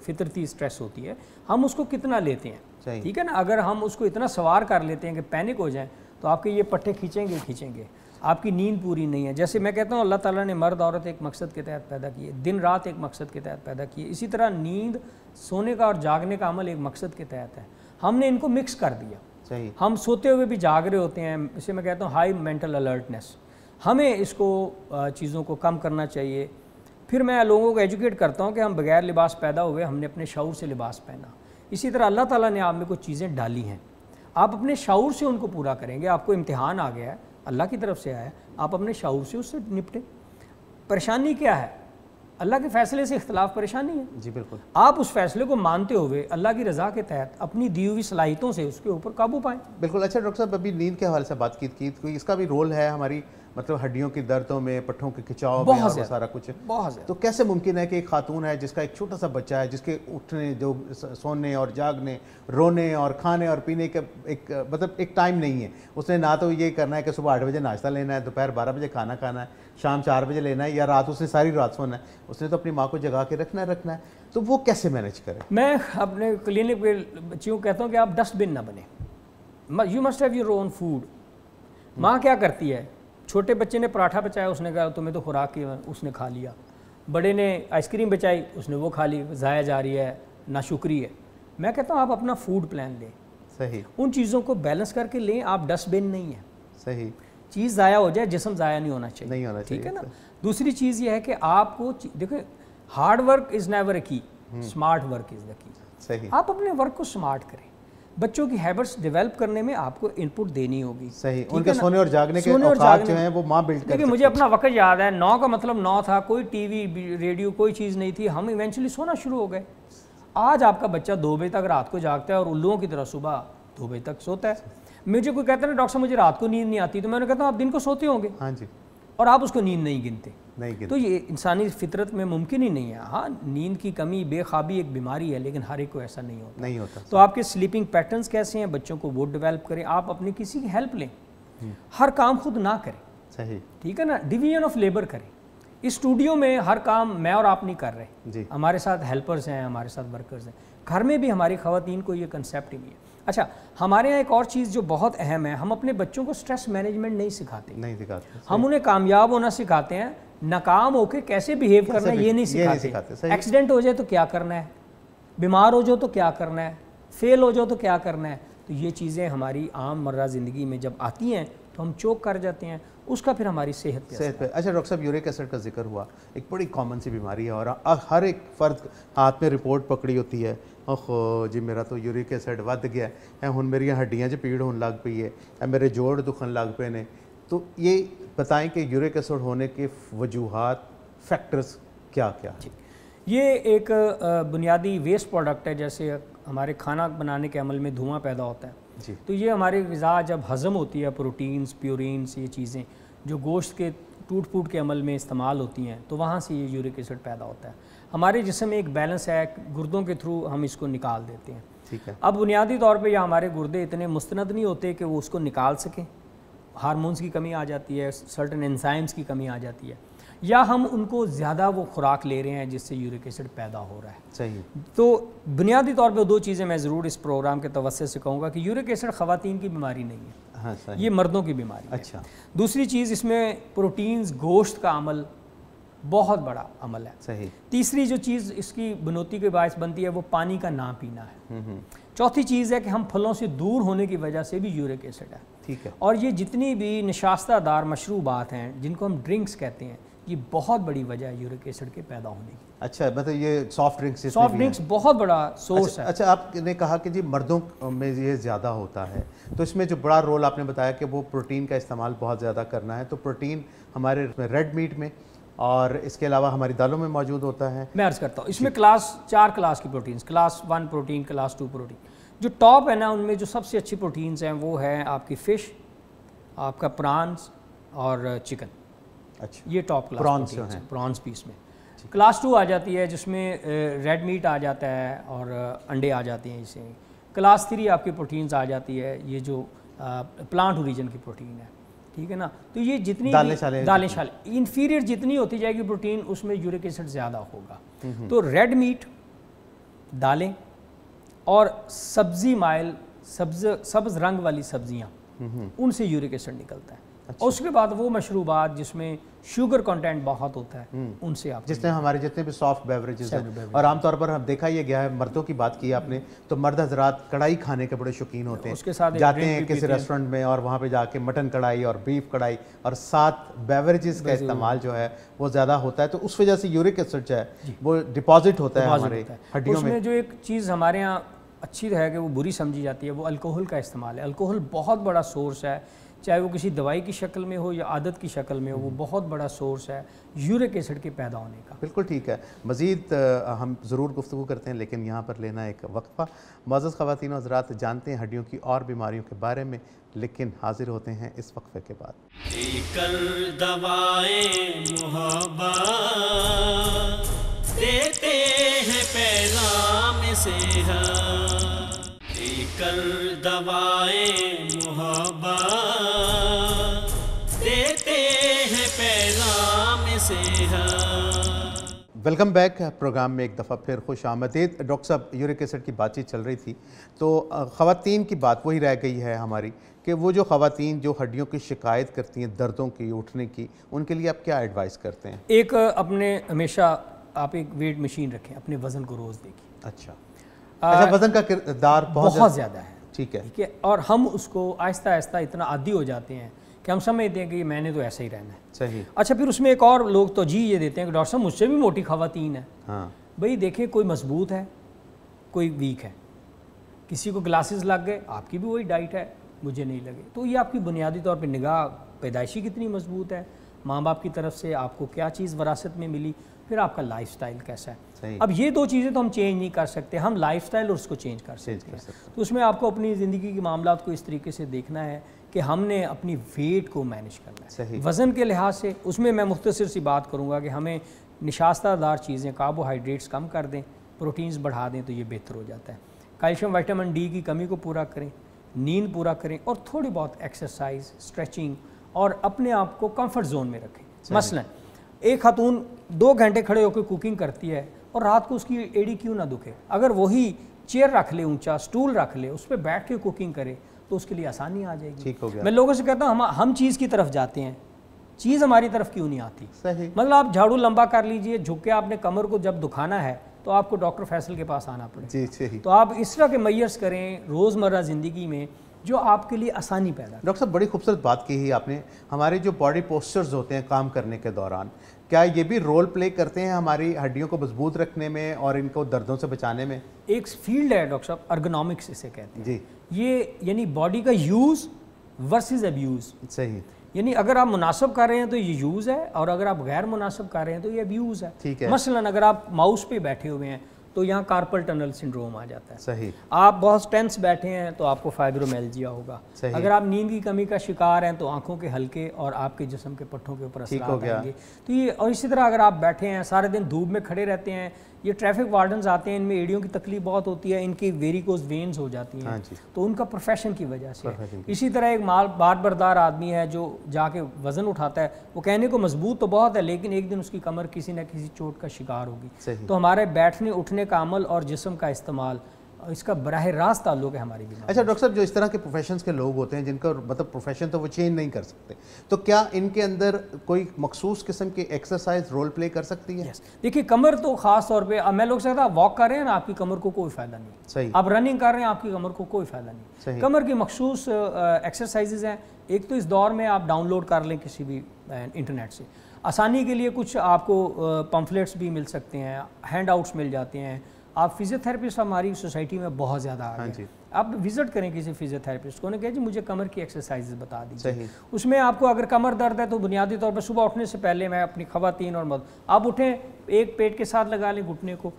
फितरती स्ट्रेस होती है हम उसको कितना लेते हैं ठीक है ना अगर हम उसको इतना सवार कर लेते हैं कि पैनिक हो जाए तो आपके ये पट्टे खींचेंगे खींचेंगे आपकी नींद पूरी नहीं है जैसे मैं कहता हूँ अल्लाह ताला ने मर्द औरत एक मकसद के तहत पैदा किए दिन रात एक मकसद के तहत पैदा किए इसी तरह नींद सोने का और जागने का अमल एक मकसद के तहत है हमने इनको मिक्स कर दिया सही हम सोते हुए भी जाग रहे होते हैं इसे मैं कहता हूँ हाई मेंटल अलर्टनेस हमें इसको चीज़ों को कम करना चाहिए फिर मैं लोगों को एजुकेट करता हूँ कि हम बगैर लिबास पैदा हुए हमने अपने शौर से लिबास पहना इसी तरह अल्लाह ताला ने आप में कुछ चीज़ें डाली हैं आप अपने शौर से उनको पूरा करेंगे आपको इम्तिहान आ गया है अल्लाह की तरफ से आया आप अपने शाऊर से उससे निपटें परेशानी क्या है अल्लाह के फैसले से इख्तलाफ परेशानी है जी बिल्कुल आप उस फैसले को मानते हुए अल्लाह की रजा के तहत अपनी दी हुई सलाहितों से उसके ऊपर काबू पाए बिल्कुल अच्छा डॉक्टर साहब अभी नींद के हवाले से बातचीत की तो इसका भी रोल है हमारी मतलब हड्डियों की दर्दों में पट्टों के खिंचाव में सारा कुछ बहुत तो कैसे मुमकिन है कि एक खातून है जिसका एक छोटा सा बच्चा है जिसके उठने जो सोने और जागने रोने और खाने और पीने का एक मतलब एक टाइम नहीं है उसने ना तो ये करना है कि सुबह आठ बजे नाश्ता लेना है दोपहर बारह बजे खाना खाना है शाम चार बजे लेना है या रात उसने सारी रात सोना है उसने तो अपनी माँ को जगा के रखना है रखना है तो वो कैसे मैनेज करें मैं अपने क्लिनिक पर बच्चियों कहता हूँ कि आप डस्टबिन ना बने you must have your own food माँ क्या करती है छोटे बच्चे ने पराठा बचाया उसने कहा तुम्हें तो खुराक की उसने खा लिया बड़े ने आइसक्रीम बचाई उसने वो खा ली ज़ाया जा रही है शुक्री है मैं कहता हूँ आप अपना फूड प्लान लें सही उन चीज़ों को बैलेंस करके लें आप डस्टबिन नहीं है सही चीज़ ज़ाया हो जाए जिसम ज़ाया नहीं होना चाहिए नहीं होना ठीक है ना दूसरी चीज़ यह है कि आपको देखो hard work is never key smart work is the key आप अपने वर्क को स्मार्ट करें बच्चों की हैबिट्स डेवलप करने में आपको इनपुट देनी होगी सही उनके सोने और जागने के सोने और जागने जो है वो माँ बिल्ड देखिए मुझे अपना वक्त याद है नौ का मतलब नौ था कोई टीवी रेडियो कोई चीज़ नहीं थी हम इवेंचुअली सोना शुरू हो गए आज आपका बच्चा दो बजे तक रात को जागता है और उल्लुओं की तरह सुबह दो बजे तक सोता है मुझे कोई कहता है ना डॉक्टर मुझे रात को नींद नहीं आती तो मैं कहता हूँ आप दिन को सोते होंगे हाँ जी और आप उसको नींद नहीं गिनते नहीं गिनते तो ये इंसानी फितरत में मुमकिन ही नहीं है हाँ नींद की कमी बेखाबी एक बीमारी है लेकिन हर एक को ऐसा नहीं होता नहीं होता तो आपके स्लीपिंग पैटर्न्स कैसे हैं बच्चों को वो डेवलप करें आप अपने किसी की हेल्प लें हम्म। हर काम खुद ना करें सही ठीक है ना डिवीजन ऑफ लेबर करें इस स्टूडियो में हर काम मैं और आप नहीं कर रहे हमारे साथ हेल्पर्स हैं हमारे साथ वर्कर्स हैं घर में भी हमारी खातन को ये कंसेप्ट ही नहीं है अच्छा हमारे यहाँ एक और चीज़ जो बहुत अहम है हम अपने बच्चों को स्ट्रेस मैनेजमेंट नहीं सिखाते नहीं सिखाते हम उन्हें कामयाब होना सिखाते हैं नाकाम होकर कैसे बिहेव करना है ये नहीं सिखाते एक्सीडेंट हो जाए तो क्या करना है बीमार हो जाओ तो क्या करना है फेल हो जाओ तो क्या करना है तो ये चीज़ें हमारी आम मर्रा ज़िंदगी में जब आती हैं तो हम चौक कर जाते हैं उसका फिर हमारी सेहत पे सेहत पे अच्छा डॉक्टर साहब यूरिक एसिड का जिक्र हुआ एक बड़ी कॉमन सी बीमारी है और हर एक फ़र्द हाथ में रिपोर्ट पकड़ी होती है ओह जी मेरा तो यूरिक एसिड बढ़ गया है हूँ मेरी हड्डियाँ जो पीड़ होने लग पी है या मेरे जोड़ दुखन लग पे ने तो ये बताएं कि यूरिक एसिड होने के वजूहत फैक्टर्स क्या क्या है ये एक बुनियादी वेस्ट प्रोडक्ट है जैसे हमारे खाना बनाने के अमल में धुआं पैदा होता है तो ये हमारे गज़ा जब हज़म होती है प्रोटीन्स प्योरस ये चीज़ें जो गोश्त के टूट फूट के अमल में इस्तेमाल होती हैं तो वहाँ से ये यूरिक एसिड पैदा होता है हमारे जिसम में एक बैलेंस है गुर्दों के थ्रू हम इसको निकाल देते हैं ठीक है अब बुनियादी तौर पे यह हमारे गुर्दे इतने मुस्ंद नहीं होते कि वो उसको निकाल सकें हारमोन्स की कमी आ जाती है सर्टन एंजाइम्स की कमी आ जाती है या हम उनको ज़्यादा वो खुराक ले रहे हैं जिससे यूरिक एसिड पैदा हो रहा है सही तो बुनियादी तौर पे दो चीज़ें मैं ज़रूर इस प्रोग्राम के तवस्से से कहूँगा कि यूरिक एसिड ख़वातीन की बीमारी नहीं है हाँ, सही। ये मर्दों की बीमारी अच्छा दूसरी चीज़ इसमें प्रोटीन्स गोश्त का अमल बहुत बड़ा अमल है सही तीसरी जो चीज़ इसकी बनौती के बायस बनती है वो पानी का ना पीना है हम्म, हम्म। चौथी चीज़ है कि हम फलों से दूर होने की वजह से भी यूरिक एसिड है ठीक है और ये जितनी भी निशास्तादार मशरूबात हैं जिनको हम ड्रिंक्स कहते हैं ये बहुत बड़ी वजह है यूरिक एसिड के पैदा होने की अच्छा मतलब ये सॉफ्ट ड्रिंक्स सॉफ्ट ड्रिंक्स बहुत बड़ा सोर्स अच्छा, है अच्छा आपने कहा कि जी मर्दों में ये ज़्यादा होता है तो इसमें जो बड़ा रोल आपने बताया कि वो प्रोटीन का इस्तेमाल बहुत ज़्यादा करना है तो प्रोटीन हमारे रेड मीट में और इसके अलावा हमारी दालों में मौजूद होता है मैं अर्ज़ करता हूँ इसमें क्लास चार क्लास की proteins class one protein class two protein जो टॉप है ना उनमें जो सबसे अच्छी प्रोटीन्स हैं वो है आपकी फ़िश आपका प्रांस और चिकन अच्छा ये टॉप क्लास प्रॉन्स पीस में क्लास टू आ जाती है जिसमें रेड मीट आ जाता है और अंडे आ जाते हैं इसे क्लास थ्री आपकी प्रोटीन्स आ जाती है ये जो प्लांट ओरिजिन की प्रोटीन है ठीक है ना तो ये जितनी दालें शाले शाले इन्फीरियर जितनी होती जाएगी प्रोटीन उसमें यूरिक एसिड ज़्यादा होगा हम्म, हम्म। तो रेड मीट दालें और सब्जी माइल सब्ज सब्ज रंग वाली सब्जियाँ हम्म, उनसे यूरिक एसिड निकलता है अच्छा। उसके बाद वो मशरूबात जिसमें शुगर कंटेंट बहुत होता है हम्म। उनसे आप जिसने हमारे जितने भी सॉफ्ट बेवरेजेस हैं और आमतौर पर हम देखा ये गया है मर्दों की बात की आपने हम्म। तो मर्द हजरात कढ़ाई खाने के बड़े शौकीन होते हैं उसके साथ जाते हैं किसी रेस्टोरेंट में और वहाँ पे जाके मटन कढ़ाई और बीफ कढ़ाई और साथ बेवरेजेस का इस्तेमाल जो है वो ज़्यादा होता है तो उस वजह से यूरिक एसिड जो है वो डिपॉजिट होता है हमारे हड्डियों में जो एक चीज़ हमारे यहाँ अच्छी रहेगी वो बुरी समझी जाती है वो अल्कोहल का इस्तेमाल है अल्कोहल बहुत बड़ा सोर्स है चाहे वो किसी दवाई की शक्ल में हो या आदत की शक्ल में हो वो हम्म। बहुत बड़ा सोर्स है यूरिक एसिड के पैदा होने का बिल्कुल ठीक है मज़ीद हम ज़रूर गुफ्तु करते हैं लेकिन यहाँ पर लेना एक वक्फ़ा मज़द खातन हजरात जानते हैं हड्डियों की और बीमारियों के बारे में लेकिन हाजिर होते हैं इस वक्फे के बाद देते हैं पैगाम कर दवाएं मोहब्बत वेलकम बैक प्रोग्राम में एक दफ़ा फिर खुश आमदीद डॉक्टर साहब यूरिक एसिड की बातचीत चल रही थी तो ख़वान की बात वही रह गई है हमारी कि वो जो ख़वातीन जो हड्डियों की शिकायत करती हैं दर्दों की उठने की उनके लिए आप क्या एडवाइस करते हैं एक अपने हमेशा आप एक वेट मशीन रखें अपने वज़न को रोज़ देखें अच्छा अच्छा वज़न का किरदार बहुत ज़्यादा है ठीक है ठीक है और हम उसको आहिस्ता आहिस्ता इतना आदि हो जाते हैं कि हम समझते हैं कि मैंने तो ऐसा ही रहना है सही अच्छा फिर उसमें एक और लोग तो जी ये देते हैं कि डॉक्टर साहब मुझसे भी मोटी खातन है हाँ भाई देखें कोई मजबूत है कोई वीक है किसी को ग्लासेस लग गए आपकी भी वही डाइट है मुझे नहीं लगे तो ये आपकी बुनियादी तौर पर निगाह पैदाइशी कितनी मजबूत है माँ बाप की तरफ से आपको क्या चीज़ वरासत में मिली फिर आपका लाइफस्टाइल कैसा है अब ये दो चीज़ें तो हम चेंज नहीं कर सकते हम लाइफस्टाइल और उसको चेंज कर सकते हैं तो उसमें आपको अपनी ज़िंदगी के मामला को इस तरीके से देखना है कि हमने अपनी वेट को मैनेज करना है सही वज़न के लिहाज से उसमें मैं मुख्तर सी बात करूँगा कि हमें निशास्तादार चीज़ें कार्बोहाइड्रेट्स कम कर दें प्रोटीन्स बढ़ा दें तो ये बेहतर हो जाता है कैल्शियम वाइटामिन डी की कमी को पूरा करें नींद पूरा करें और थोड़ी बहुत एक्सरसाइज स्ट्रेचिंग और अपने आप को कम्फर्ट जोन में रखें मसलन एक खातून दो घंटे खड़े होकर कुकिंग करती है और रात को उसकी एड़ी क्यों ना दुखे अगर वही चेयर रख ले ऊंचा स्टूल रख ले उस पर बैठ के कुकिंग करे तो उसके लिए आसानी आ जाएगी ठीक हो गया मैं लोगों से कहता हूँ हम हम चीज़ की तरफ जाते हैं चीज़ हमारी तरफ क्यों नहीं आती सही मतलब आप झाड़ू लंबा कर लीजिए झुक के आपने कमर को जब दुखाना है तो आपको डॉक्टर फैसल के पास आना पड़े जी सही तो आप इस तरह के मैयस करें रोज़मर्रा ज़िंदगी में जो आपके लिए आसानी पैदा डॉक्टर साहब बड़ी खूबसूरत बात की है आपने हमारे जो बॉडी पोस्चर्स होते हैं काम करने के दौरान क्या ये भी रोल प्ले करते हैं हमारी हड्डियों को मजबूत रखने में और इनको दर्दों से बचाने में एक फील्ड है डॉक्टर साहब अर्गोनॉमिक्स इसे कहते हैं जी ये यानी बॉडी का यूज़ वर्सेस अब्यूज़ सही यानी अगर आप मुनासब कर रहे हैं तो ये यूज़ है और अगर आप गैर मुनासब कर रहे हैं तो ये अब्यूज़ है ठीक है मसलन अगर आप माउस पे बैठे हुए हैं तो यहाँ कार्पल टनल सिंड्रोम आ जाता है सही आप बहुत टेंस बैठे हैं तो आपको फाइब्रोमेलजिया होगा अगर आप नींद की कमी का शिकार हैं तो आंखों के हल्के और आपके जिसम के पट्टों के ऊपर असर आएंगे तो ये और इसी तरह अगर आप बैठे हैं सारे दिन धूप में खड़े रहते हैं ये ट्रैफिक वार्डन आते हैं इनमें एड़ियों की तकलीफ बहुत होती है इनकी वेरिकोज वेन्स हो जाती हैं हाँ तो उनका प्रोफेशन की वजह से इसी तरह एक माल बार बरदार आदमी है जो जाके वजन उठाता है वो कहने को मजबूत तो बहुत है लेकिन एक दिन उसकी कमर किसी न किसी चोट का शिकार होगी तो हमारे बैठने उठने तरीक़ अमल और जिसम का इस्तेमाल इसका बरह रास्त ताल्लुक है हमारी बीमारी अच्छा डॉक्टर साहब जो इस तरह के प्रोफेशंस के लोग होते हैं जिनका मतलब प्रोफेशन तो वो चेंज नहीं कर सकते तो क्या इनके अंदर कोई मखसूस किस्म के एक्सरसाइज रोल प्ले कर सकती है yes. देखिए कमर तो खास तौर पे मैं लोग सकता वॉक कर रहे हैं ना आपकी कमर को कोई फ़ायदा नहीं सही आप रनिंग कर रहे हैं आपकी कमर को कोई फ़ायदा नहीं सही कमर की मखसूस एक्सरसाइजेज हैं एक तो इस दौर में आप डाउनलोड कर लें किसी भी इंटरनेट से आसानी के लिए कुछ आपको पम्फलेट्स भी मिल सकते हैं हैंड आउट्स मिल जाते हैं आप फिजियोथेरेपिस्ट हमारी सोसाइटी में बहुत ज़्यादा आ गए हाँ आप विजिट करें किसी फिजियोथेरेपिस्ट को कहें जी मुझे कमर की एक्सरसाइज बता दीजिए उसमें आपको अगर कमर दर्द है तो बुनियादी तौर पर सुबह उठने से पहले मैं अपनी खवतिन और मद आप उठें एक पेट के साथ लगा लें घुटने को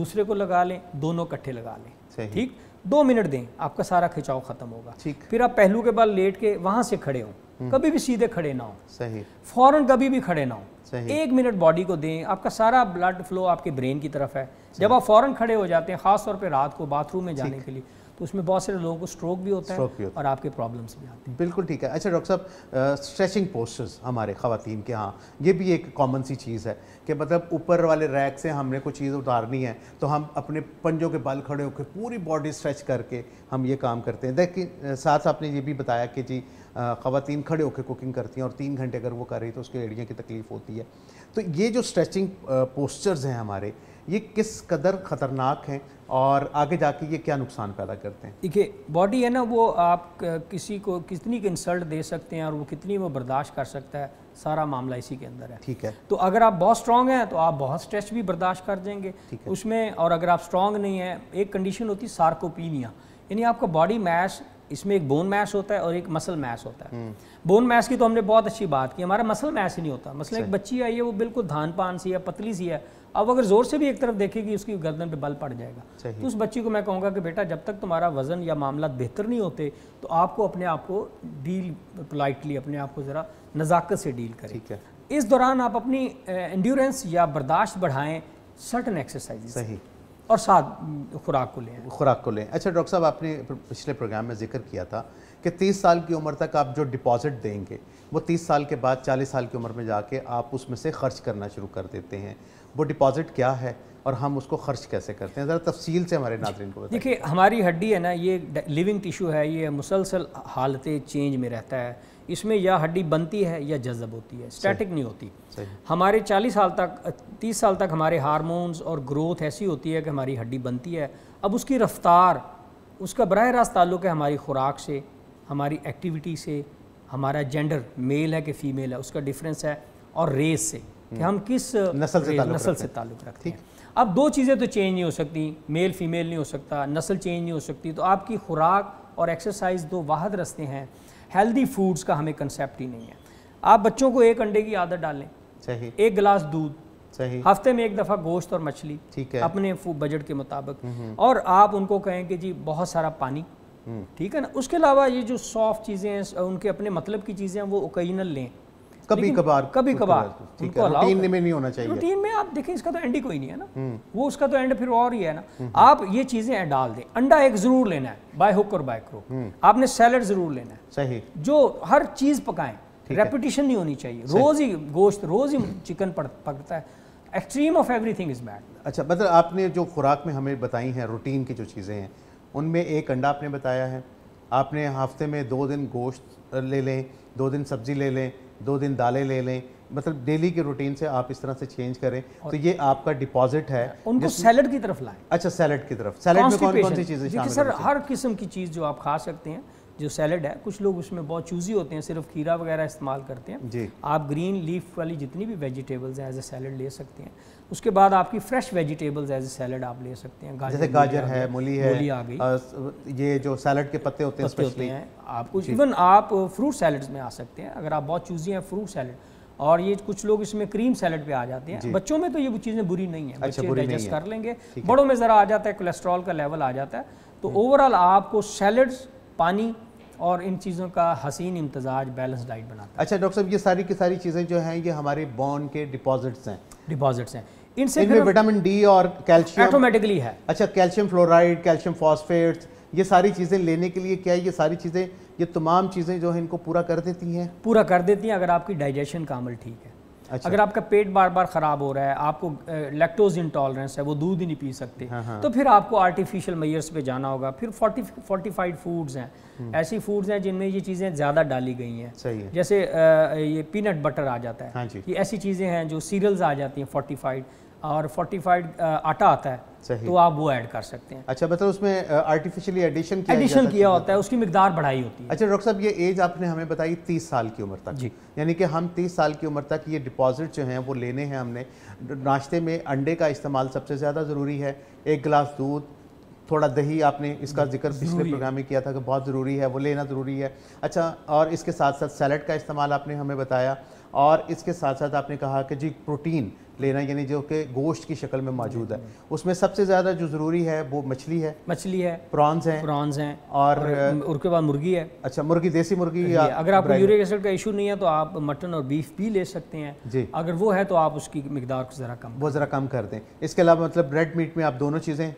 दूसरे को लगा लें दोनों इकट्ठे लगा लें ठीक दो मिनट दें आपका सारा खिंचाव खत्म होगा ठीक फिर आप पहलू के बाद लेट के वहां से खड़े हो हम्म। कभी भी सीधे खड़े ना हो सही फौरन कभी भी खड़े ना हो एक मिनट बॉडी को दें आपका सारा ब्लड फ्लो आपके ब्रेन की तरफ है जब आप फौरन खड़े हो जाते हैं खासतौर पर रात को बाथरूम में जाने के लिए तो उसमें बहुत सारे लोगों को स्ट्रोक भी होता स्ट्रोक है होता। और आपके प्रॉब्लम्स भी आती हैं बिल्कुल ठीक है अच्छा डॉक्टर साहब स्ट्रेचिंग पोस्टर्स हमारे खातन के हाँ ये भी एक कॉमन सी चीज़ है कि मतलब ऊपर वाले रैक से हमने कोई चीज़ उतारनी है तो हम अपने पंजों के बल खड़े होकर पूरी बॉडी स्ट्रेच करके हम ये काम करते हैं देखिए साथ आपने ये भी बताया कि जी खातन खड़े होकर कुकिंग करती हैं और तीन घंटे अगर वो कर रही तो उसके एड़ियाँ की तकलीफ़ होती है तो ये जो स्ट्रेचिंग पोस्चर्स हैं हमारे ये किस कदर ख़तरनाक हैं और आगे जाके ये क्या नुकसान पैदा करते हैं देखिए बॉडी है ना वो आप किसी को कितनी इंसल्ट दे सकते हैं और वो कितनी वो बर्दाश्त कर सकता है सारा मामला इसी के अंदर है ठीक है तो अगर आप बहुत स्ट्रांग हैं तो आप बहुत स्ट्रेस भी बर्दाश्त कर देंगे उसमें और अगर आप स्ट्रांग नहीं हैं एक कंडीशन होती है सार्कोपीनिया यानी आपका बॉडी मैश इसमें एक बोन मैश होता है और एक मसल मैश होता है बोन हम्म। मैश की तो हमने बहुत अच्छी बात की हमारा मसल मैश ही नहीं होता मसल मतलब एक बच्ची आई है वो बिल्कुल धान पान सी है पतली सी है अब अगर जोर से भी एक तरफ देखेगी उसकी गर्दन पे बल पड़ जाएगा तो उस बच्ची को मैं कहूँगा कि बेटा जब तक तुम्हारा वजन या मामला बेहतर नहीं होते तो आपको अपने आप को डील पोलाइटली अपने आप को ज़रा नज़ाकत से डील करें ठीक है इस दौरान आप अपनी इंड्योरेंस या बर्दाश्त बढ़ाएं सर्टन एक्सरसाइज सही और साथ खुराक को लें खुराक को लें अच्छा डॉक्टर साहब आपने पिछले प्रोग्राम में जिक्र किया था कि 30 साल की उम्र तक आप जो डिपॉजिट देंगे वो 30 साल के बाद 40 साल की उम्र में जाके आप उसमें से खर्च करना शुरू कर देते हैं वो डिपॉजिट क्या है और हम उसको खर्च कैसे करते हैं ज़रा तफसील से हमारे नाजरन को देखिए हमारी हड्डी है ना ये लिविंग टिशू है ये मुसलसल हालत चेंज में रहता है इसमें या हड्डी बनती है या जज्ब होती है स्टैटिक नहीं होती हमारे 40 साल तक 30 साल तक हमारे हारमोनस और ग्रोथ ऐसी होती है कि हमारी हड्डी बनती है अब उसकी रफ्तार उसका बरह रास्त ताल्लुक है हमारी खुराक से हमारी एक्टिविटी से हमारा जेंडर मेल है कि फ़ीमेल है उसका डिफरेंस है और रेस से कि हम किस नस्ल से नस्ल से ताल्लुक़ रखते हैं अब दो चीज़ें तो चेंज नहीं हो सकती मेल फीमेल नहीं हो सकता नस्ल चेंज नहीं हो सकती तो आपकी खुराक और एक्सरसाइज दो वाहद रस्ते हैं हेल्दी फूड्स का हमें कंसेप्ट ही नहीं है आप बच्चों को एक अंडे की आदत डालें सही एक गिलास दूध सही हफ्ते में एक दफ़ा गोश्त और मछली ठीक है अपने बजट के मुताबिक हम्म, हम्म। और आप उनको कहें कि जी बहुत सारा पानी हम्म। ठीक है ना उसके अलावा ये जो सॉफ्ट चीज़ें हैं उनके अपने मतलब की चीज़ें हैं वो ओकेजनल लें कभी कभार कभी कभार रूटीन में नहीं होना चाहिए रूटीन में आप देखें इसका तो एंड ही कोई नहीं है ना हम्म। वो उसका तो एंड फिर और ही है ना हम्म। आप ये चीज़ें डाल दें अंडा एक ज़रूर लेना है बाय हुक और बाय क्रो आपने सैलड ज़रूर लेना है सही जो हर चीज़ पकाए रेपिटेशन नहीं होनी चाहिए रोज़ ही गोश्त रोज़ ही चिकन पकता है extreme of everything is bad अच्छा मतलब आपने जो खुराक में हमें बताई हैं रूटीन की जो चीज़ें हैं उनमें एक अंडा आपने बताया है आपने हफ्ते में दो दिन गोश्त ले लें दो दिन सब्ज़ी ले लें दो दिन दालें ले लें मतलब डेली के रूटीन से आप इस तरह से चेंज करें तो ये आपका डिपॉजिट है उनको सैलड की तरफ लाएं अच्छा सैलड की तरफ सैलड में कौन कौन सी चीज़ें शामिल सर हर किस्म की चीज़ जो आप खा सकते हैं जो सैलड है कुछ लोग उसमें बहुत चूजी होते हैं सिर्फ खीरा वगैरह इस्तेमाल करते हैं जी आप ग्रीन लीफ वाली जितनी भी वेजिटेबल्स हैं एज ए सैलड ले सकते हैं उसके बाद आपकी fresh vegetables as a salad आप ले सकते हैं गाजर जैसे गाजर है मूली है मूली आ गई ये जो सैलड के पत्ते होते हैं पत्ते होते हैं आप कुछ इवन आप फ्रूट सैलड्स में आ सकते हैं अगर आप बहुत चूजी हैं फ्रूट सैलड और ये कुछ लोग इसमें क्रीम सैलड पे आ जाते हैं बच्चों में तो ये चीज़ें बुरी नहीं है अच्छा, बच्चे डाइजेस्ट कर लेंगे बड़ों में ज़रा आ जाता है कोलेस्ट्रॉल का लेवल आ जाता है तो ओवरऑल हम्म। आपको सैलड्स पानी और इन चीज़ों का हसीन इम्तजाज बैलेंस डाइट बनाता है अच्छा डॉक्टर साहब ये सारी की सारी चीज़ें जो हैं ये हमारे बॉन के डिपॉजिट्स हैं डिपॉजिट्स हैं इनसे इनमें विटामिन डी और कैल्शियम ऑटोमेटिकली है अच्छा कैल्शियम फ्लोराइड कैल्शियम फॉस्फेट्स ये सारी चीज़ें लेने के लिए क्या है ये सारी चीज़ें ये तमाम चीज़ें जो है इनको पूरा कर देती हैं पूरा कर देती हैं अगर आपकी डाइजेशन का अमल ठीक है अच्छा। अगर आपका पेट बार बार ख़राब हो रहा है आपको लैक्टोज इंटॉलरेंस है वो दूध ही नहीं पी सकते हाँ हाँ। तो फिर आपको आर्टिफिशियल मैयर्स पे जाना होगा फिर फोर्टी फोर्टिफाइड फूड्स हैं हम्म। ऐसी फूड्स हैं जिनमें ये चीज़ें ज़्यादा डाली गई हैं है। जैसे आ, ये पीनट बटर आ जाता है हाँ ये ऐसी चीज़ें हैं जो सीरियल्स आ जाती हैं फोर्टिफाइड और फोर्टिफाइड uh, आटा आता है तो आप वो ऐड कर सकते हैं अच्छा मतलब उसमें आर्टिफिशियली uh, एडिशन किया एडिशन किया तो होता है उसकी मिकदार बढ़ाई होती है अच्छा डॉक्टर साहब ये एज आपने हमें बताई तीस साल की उम्र तक जी यानी कि हम तीस साल की उम्र तक ये डिपॉजिट जो हैं वो लेने हैं हमने नाश्ते में अंडे का इस्तेमाल सबसे ज़्यादा ज़रूरी है एक गिलास दूध थोड़ा दही आपने इसका जिक्र पिछले प्रोग्राम में किया था कि बहुत ज़रूरी है वो लेना ज़रूरी है अच्छा और इसके साथ साथ सैलड का इस्तेमाल आपने हमें बताया और इसके साथ साथ आपने कहा कि जी प्रोटीन लेना यानी जो कि गोश्त की शक्ल में मौजूद है उसमें सबसे ज़्यादा जो ज़रूरी है वो मछली है मछली है प्रॉन्स हैं प्रॉन्स हैं और उसके बाद मुर्गी है अच्छा मुर्गी देसी मुर्गी या अगर आपको यूरिक एसिड का इशू नहीं है तो आप मटन और बीफ भी ले सकते हैं जी अगर वो है तो आप उसकी मकदार को ज़रा कम वो ज़रा कम कर दें इसके अलावा मतलब रेड मीट में आप दोनों चीज़ें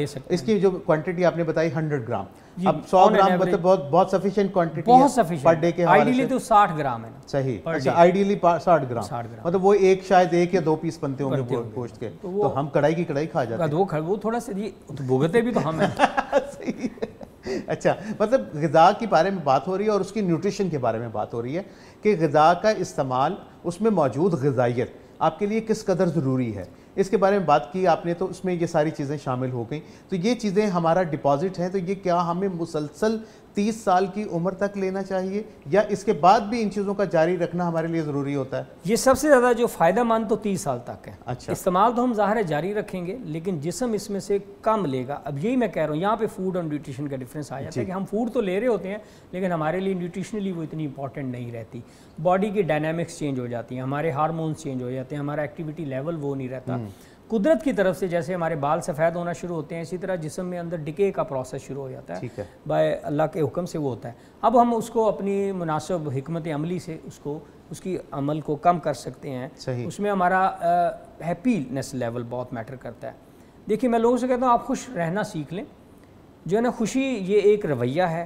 ले सकते इसकी जो क्वान्टिटी आपने बताई हंड्रेड ग्राम अब 100 ग्राम मतलब बहुत बहुत सफिशिएंट क्वांटिटी बहुत सफिशिएंट पर डे के आइडियली तो 60 ग्राम है सही अच्छा आइडियली 60 ग्राम मतलब वो एक शायद एक या दो पीस पीस बनते होंगे गोश्त के तो, तो हम कढ़ाई की कढ़ाई खा जाते हाँ, हैं तो वो वो थोड़ा सा ये तो भुगते भी तो हम हैं सही है अच्छा मतलब गज़ा के बारे में बात हो रही है और उसकी न्यूट्रिशन के बारे में बात हो रही है कि गज़ा का इस्तेमाल उसमें मौजूद गजाइत आपके लिए किस कदर ज़रूरी है इसके बारे में बात की आपने तो उसमें ये सारी चीज़ें शामिल हो गई तो ये चीज़ें हमारा डिपॉजिट है तो ये क्या हमें मुसलसल तीस साल की उम्र तक लेना चाहिए या इसके बाद भी इन चीज़ों का जारी रखना हमारे लिए ज़रूरी होता है ये सबसे ज़्यादा जो फ़ायदा मंद तो तीस साल तक है अच्छा इस्तेमाल तो हम ज़ाहिर जारी रखेंगे लेकिन जिसम इसमें से कम लेगा अब यही मैं कह रहा हूँ यहाँ पे फूड और न्यूट्रिशन का डिफरेंस आया था कि हम फूड तो ले रहे होते हैं लेकिन हमारे लिए न्यूट्रिशनली वो इतनी इंपॉर्टेंट नहीं रहती बॉडी की डायनामिक्स चेंज हो जाती है हमारे हारमोन्स चेंज हो जाते हैं हमारा एक्टिविटी लेवल वो नहीं रहता हम्म। कुदरत की तरफ से जैसे हमारे बाल सफ़ेद होना शुरू होते हैं इसी तरह जिसम में अंदर डिके का प्रोसेस शुरू हो जाता है बाय अल्लाह के हुक्म से वो होता है अब हम उसको अपनी मुनासब हमत अमली से उसको उसकी अमल को कम कर सकते हैं उसमें हमारा हैप्पीनेस लेवल बहुत मैटर करता है देखिए मैं लोगों से कहता हूँ आप खुश रहना सीख लें जो है ना खुशी ये एक रवैया है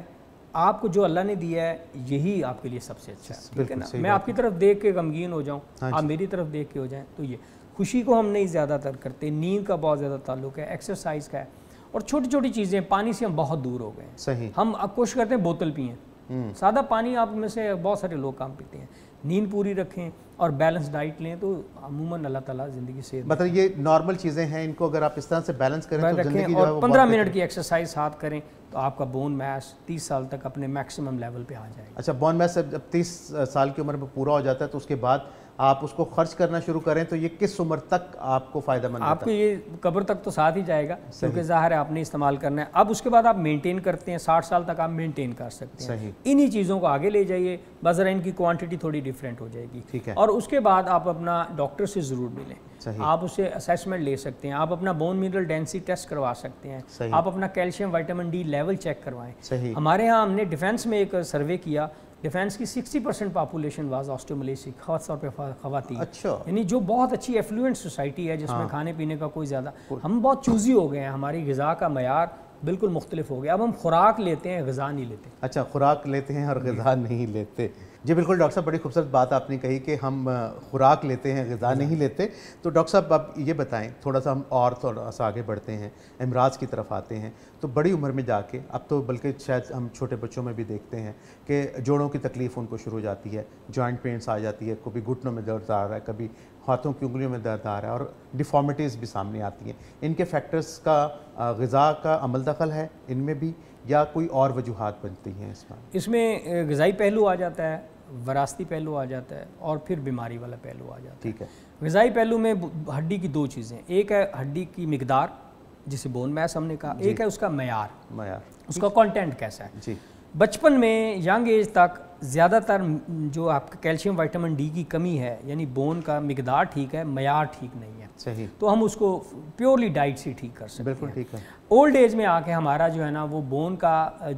आपको जो अल्लाह ने दिया है यही आपके लिए सबसे अच्छा है ठीक है ना मैं आपकी तरफ देख के गमगीन हो जाऊँ हाँ आप मेरी तरफ देख के हो जाएँ तो ये खुशी को हम नहीं ज़्यादातर करते नींद का बहुत ज़्यादा ताल्लुक है एक्सरसाइज का है और छोटी छोटी चीज़ें पानी से हम बहुत दूर हो गए सही हम कोशिश करते हैं बोतल पिए हम्म। सादा पानी आप में से बहुत सारे लोग काम पीते हैं नींद पूरी रखें और बैलेंस डाइट लें तो अमूमन अल्लाह ताला जिंदगी से मतलब ये नॉर्मल चीज़ें हैं इनको अगर आप इस तरह से बैलेंस करें तो जिंदगी और पंद्रह मिनट की एक्सरसाइज साथ करें तो आपका बोन मैस तीस साल तक अपने मैक्सिमम लेवल पे आ जाएगा अच्छा बोन मैस जब तीस साल की उम्र में पूरा हो जाता है तो उसके बाद आप उसको खर्च करना शुरू करें तो ये किस उम्र तक आपको फायदा फ़ायदेमंद आपको ये कब्र तक तो साथ ही जाएगा क्योंकि ज़ाहिर है आपने इस्तेमाल करना है अब उसके बाद आप मेंटेन करते हैं साठ साल तक आप मेंटेन कर सकते हैं इन्हीं चीज़ों को आगे ले जाइए बस इनकी क्वांटिटी थोड़ी डिफरेंट हो जाएगी ठीक है और उसके बाद आप अपना डॉक्टर से ज़रूर मिलें आप उसे असेसमेंट ले सकते हैं आप अपना बोन मिनरल डेंसिटी टेस्ट करवा सकते हैं आप अपना calcium vitamin D level check करवाएं हमारे यहाँ हमने डिफेंस में एक सर्वे किया डिफेंस की 60 परसेंट पॉपुलेशन वाज ऑस्टोमलेसिक खास तौर पर खातन अच्छा यानी जो बहुत अच्छी एफ्लुएंट सोसाइटी है जिसमें हाँ। खाने पीने का कोई ज़्यादा हम बहुत चूजी हो गए हैं हमारी गज़ा का मैार बिल्कुल मुख्तलिफ हो गया अब हम खुराक लेते हैं गज़ा नहीं लेते अच्छा खुराक लेते हैं और गज़ा नहीं लेते जी बिल्कुल डॉक्टर साहब बड़ी खूबसूरत बात आपने कही कि हम खुराक लेते हैं गज़ा नहीं लेते तो डॉक्टर साहब आप ये बताएं थोड़ा सा हम और थोड़ा सा आगे बढ़ते हैं अमराज की तरफ आते हैं तो बड़ी उम्र में जाके अब तो बल्कि शायद हम छोटे बच्चों में भी देखते हैं कि जोड़ों की तकलीफ़ उनको शुरू हो जाती है जॉइंट पेंट्स आ जाती है कभी घुटनों में दर्द आ रहा है कभी हाथों की उंगलियों में दर्द आ रहा है और डिफॉर्मिटीज़ भी सामने आती हैं इनके फैक्टर्स का गज़ा का अमल दखल है इनमें भी या कोई और वजूहत बनती हैं इसमें इसमें गज़ाई पहलू आ जाता है वरासती पहलू आ जाता है और फिर बीमारी वाला पहलू आ जाता है ठीक है गज़ाई पहलू में हड्डी की दो चीज़ें एक है हड्डी की मकदार जिसे बोन मैस हमने कहा एक है उसका मैार मैार उसका कॉन्टेंट कैसा है जी बचपन में यंग एज तक ज़्यादातर जो आपका कैल्शियम विटामिन डी की कमी है यानी बोन का मकदार ठीक है मैार ठीक नहीं है सही तो हम उसको प्योरली डाइट से ठीक कर सकते बिल्कुल ठीक है ओल्ड एज में आके हमारा जो है ना वो बोन का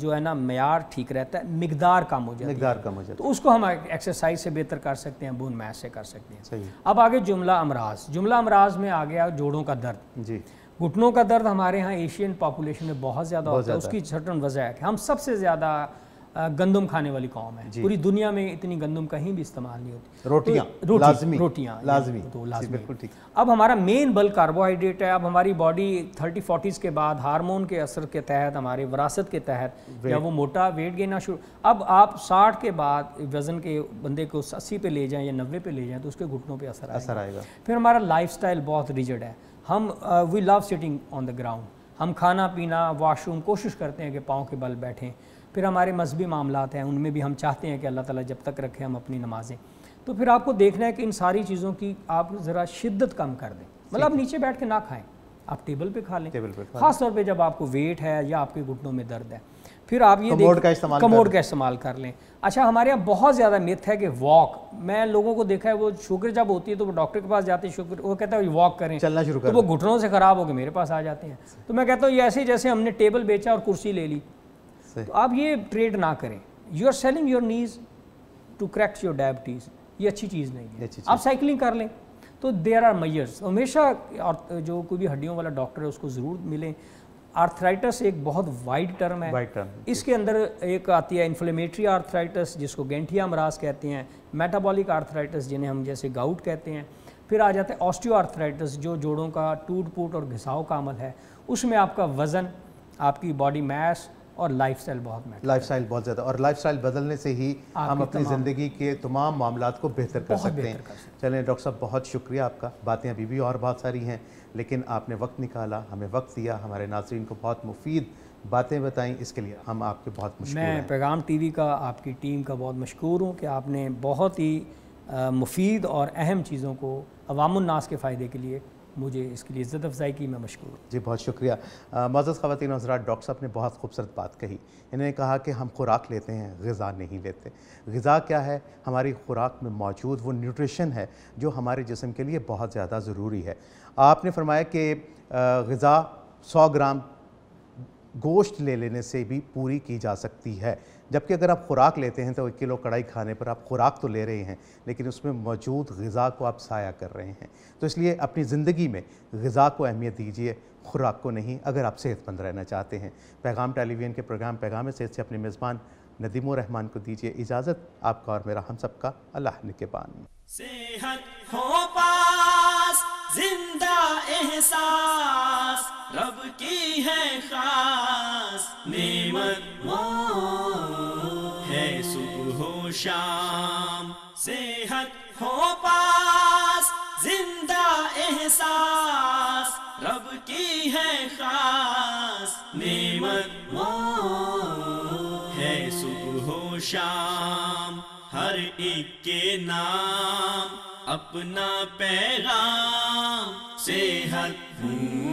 जो है ना मैार ठीक रहता है मकदार कम हो जाए मकदार कम हो जाती तो उसको हम एक्सरसाइज से बेहतर कर सकते हैं बोन मैस से कर सकते हैं अब आगे जुमला अमराज जुमला अमराज में आ गया जोड़ों का दर्द जी घुटनों का दर्द हमारे यहाँ एशियन पॉपुलेशन में बहुत ज़्यादा होता है उसकी छठन वजह है हम सबसे ज़्यादा गंदम खाने वाली कौम है पूरी दुनिया में इतनी गंदम कहीं भी इस्तेमाल नहीं होती तो रोटियां तो रोटी, लाजमी रोटियां लाजमी तो लाजमी अब हमारा मेन बल कार्बोहाइड्रेट है अब हमारी बॉडी थर्टी फोर्टीज़ के बाद हार्मोन के असर के तहत हमारे विरासत के तहत या वो मोटा वेट गेना शुरू अब आप साठ के बाद वज़न के बंदे को अस्सी पे ले जाए या नब्बे पे ले जाए तो उसके घुटनों पर असर असर आएगा फिर हमारा लाइफ बहुत रिजड है हम we love sitting on the ground हम खाना पीना वाशरूम कोशिश करते हैं कि पाँव के बल बैठें फिर हमारे मजहबी मामला हैं उनमें भी हम चाहते हैं कि अल्लाह ताला जब तक रखें हम अपनी नमाज़ें तो फिर आपको देखना है कि इन सारी चीज़ों की आप ज़रा शिद्दत कम कर दें मतलब आप नीचे बैठ के ना खाएं आप टेबल पे खा लें टेबल पे खास तौर पे जब आपको वेट है या आपके घुटनों में दर्द है फिर आप ये कमोड का इस्तेमाल कमोड का इस्तेमाल कर लें अच्छा हमारे यहाँ बहुत ज़्यादा मिथ है कि वॉक मैं लोगों को देखा है वो शुगर जब होती है तो वो डॉक्टर के पास जाते हैं शुगर वो कहता है वॉक करें चलना शुरू कर तो वो घुटनों से ख़राब हो गए मेरे पास आ जाते हैं तो मैं कहता हूँ ऐसे जैसे हमने टेबल बेचा और कुर्सी ले ली तो आप ये ट्रेड ना करें you are selling your knees to correct your diabetes ये अच्छी चीज़ नहीं है आप साइकिलिंग कर लें तो देर आर मैयर्स हमेशा और जो कोई भी हड्डियों वाला डॉक्टर है उसको ज़रूर मिलें आर्थराइटस एक बहुत वाइड टर्म है वाइड टर्म इसके अंदर एक आती है इन्फ्लेमेटरी आर्थराइटस जिसको गेंठिया मराज कहते हैं मेटाबॉलिक आर्थराइटस जिन्हें हम जैसे गाउट कहते हैं फिर आ जाते हैं ऑस्टियो आर्थराइटस जो जोड़ों का टूट फूट और घिसाव का अमल है उसमें आपका वज़न आपकी बॉडी मैस और स्टाइल बहुत मैटर स्टाइल बहुत ज़्यादा और स्टाइल बदलने से ही हम अपनी ज़िंदगी के तमाम मामला को बेहतर कर सकते हैं चलें डॉक्टर साहब बहुत शुक्रिया आपका बातें अभी भी और बहुत सारी हैं लेकिन आपने वक्त निकाला हमें वक्त दिया हमारे नाजरन को बहुत मुफीद बातें बताएं इसके लिए हम आपके बहुत मैं पैगाम टीवी का आपकी टीम का बहुत मशहूर हूँ कि आपने बहुत ही मुफीद और अहम चीज़ों को अवामनास के फ़ायदे के लिए मुझे इसके लिए इज़्ज़त अफजाई की मैं मशहूर जी बहुत शुक्रिया मज़द ख़वान हजरात डॉक्टर साहब ने बहुत खूबसूरत बात कही इन्होंने कहा कि हम खुराक लेते हैं गज़ा नहीं लेते गज़ा क्या है हमारी खुराक में मौजूद वो न्यूट्रिशन है जो हमारे जिसम के लिए बहुत ज़्यादा ज़रूरी है आपने फरमाया कि गज़ा सौ ग्राम गोश्त ले लेने से भी पूरी की जा सकती है जबकि अगर आप खुराक लेते हैं तो एक किलो कढ़ाई खाने पर आप खुराक तो ले रहे हैं लेकिन उसमें मौजूद गज़ा को आप साया कर रहे हैं तो इसलिए अपनी ज़िंदगी में गज़ा को अहमियत दीजिए खुराक को नहीं अगर आप सेहतमंद रहना चाहते हैं पैगाम टेलीविज़न के प्रोग्राम पैगाम सेहत से अपने मेज़बान नदीम रहमान को दीजिए इजाज़त आपका और मेरा हम सबका अल्लाह के पान जिंदा एहसास रब की है खास नेमत शाम सेहत हो पास जिंदा एहसास रब की है खास नेमत है सुबह हो शाम हर एक के नाम अपना पैगाम सेहत हूँ